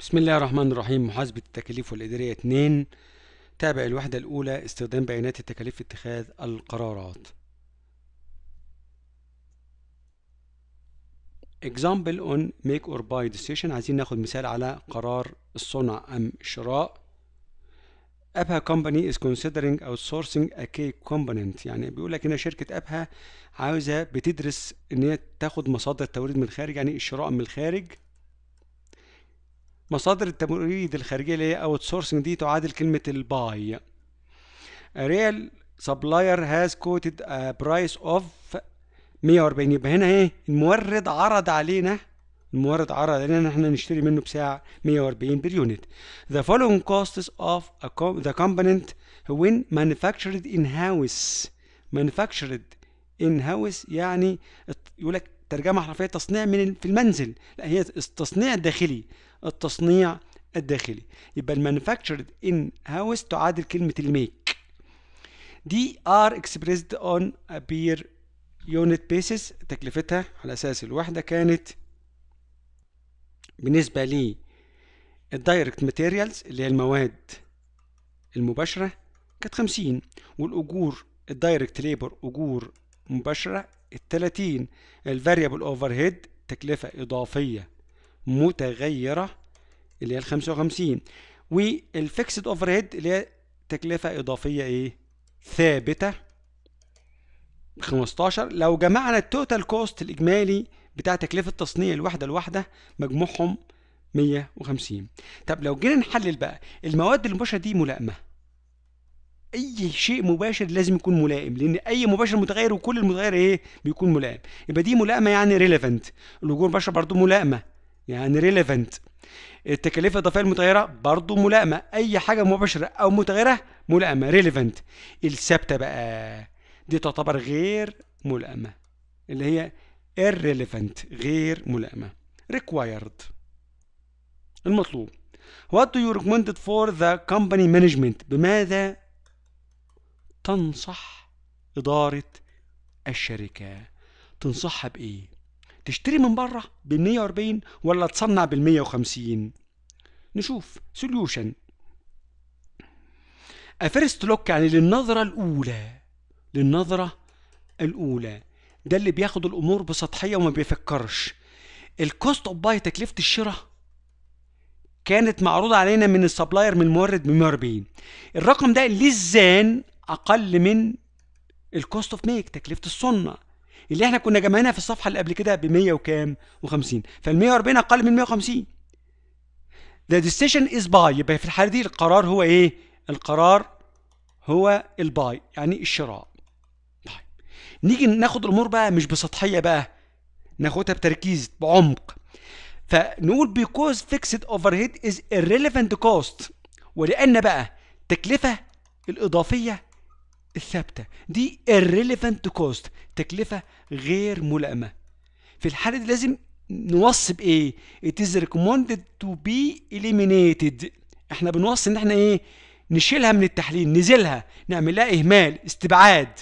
بسم الله الرحمن الرحيم محاسبة التكاليف والإدارية 2 تابع الوحدة الأولى استخدام بيانات التكاليف في اتخاذ القرارات example on make or buy decision عايزين ناخد مثال على قرار الصنع أم الشراء أبها company is considering outsourcing a key component يعني بيقول لك هنا شركة أبها عاوزة بتدرس إن هي تاخد مصادر توريد من الخارج يعني الشراء من الخارج مصادر التمويل الخارجية اللي هي اوت سورسنج دي تعادل كلمة الباي ريال سبلاير هاز كوتد برايس اوف 140 يبقى هنا ايه المورد عرض علينا المورد عرض علينا ان احنا نشتري منه بساعة 140 بير يونت the following costs of a com the component when manufactured in house manufactured in house يعني يقول لك ترجمة حرفية تصنيع من في المنزل لا هي التصنيع الداخلي التصنيع الداخلي يبقى المانيفاكتشرد ان هاوس تعادل كلمة الميك دي ار اكسبريسد اون ابير يونت بيسس تكلفتها على اساس الوحدة كانت بالنسبة لي الدايركت ماتيريالز اللي هي المواد المباشرة كانت 50 والأجور الدايركت ليبر أجور مباشرة التلاتين الفاريبل اوفر هيد تكلفة إضافية متغيرة اللي هي الخمسة وخمسين والفيكسد اوفر هيد اللي هي تكلفة إضافية إيه ثابتة خمستاشر لو جمعنا التوتال كوست الإجمالي بتاع تكلفة تصنيع الوحدة الواحدة مجموعهم 150 طب لو جينا نحلل بقى المواد المباشرة دي ملائمة اي شيء مباشر لازم يكون ملائم لان اي مباشر متغير وكل المتغير ايه بيكون ملائم يبقى دي ملائمه يعني ريليفنت الاجور المباشره برضو ملائمه يعني ريليفنت التكاليف الاضافيه المتغيره برضو ملائمه اي حاجه مباشره او متغيره ملائمه ريليفنت الثابته بقى دي تعتبر غير ملائمه اللي هي irrelevant غير ملائمه required المطلوب what do you recommend for the company management بماذا تنصح إدارة الشركة تنصحها بإيه؟ تشتري من بره بال 140 ولا تصنع بال 150 نشوف سوليوشن افيرست لوك يعني للنظرة الأولى للنظرة الأولى ده اللي بياخد الأمور بسطحية وما بيفكرش الكوست اوف باي تكلفة الشراء كانت معروضة علينا من السبلاير من المورد ب 140 الرقم ده للزان اقل من الكوست اوف ميك تكلفه الصنع اللي احنا كنا جمعناها في الصفحه اللي قبل كده ب 100 وكام و50 فال 140 اقل من 150 ذا ديسيشن از باي يبقى في الحاله دي القرار هو ايه القرار هو الباي يعني الشراء طيب نيجي ناخد الامور بقى مش بسطحيه بقى ناخدها بتركيز بعمق فنقول بيكوز فيكسد اوفر هيد از irrelevant كوست ولأن بقى التكلفة الإضافية الثابتة دي irrelevant cost تكلفة غير ملائمة في الحالة دي لازم نوصي بايه it is recommended to be eliminated احنا بنوصي ان احنا ايه نشيلها من التحليل نزيلها نعمل لها اهمال استبعاد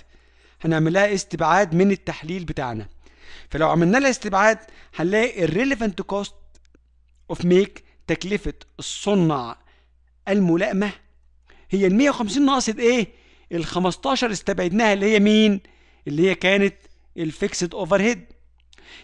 هنعمل لها استبعاد من التحليل بتاعنا فلو عملنا لها استبعاد هنلاقي الريليفنت كوست اوف ميك تكلفه الصنع الملائمه هي ال 150 ناقص ايه ال 15 استبعدناها اللي هي مين؟ اللي هي كانت الفيكسد اوفر هيد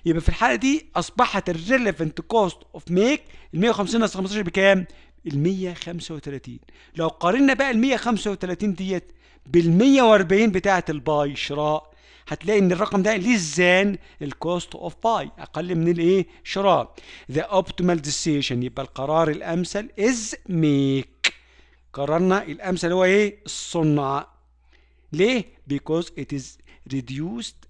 يبقى في الحاله دي اصبحت الريليفنت كوست اوف ميك ال 150 ناقص 15 بكام؟ ال 135 لو قارنا بقى ال 135 ديت بال 140 بتاعه الباي شراء هتلاقي ان الرقم ده زان الكوست اوف باي اقل من الايه شراء ذا اوبتيمال ديسيشن يبقى القرار الامثل از ميك قررنا الامثل هو ايه الصنع ليه because it is reduced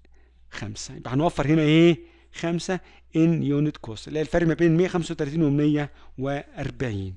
5 يبقى هنوفر هنا ايه 5 in unit cost اللي هي الفرق ما بين 135 و 140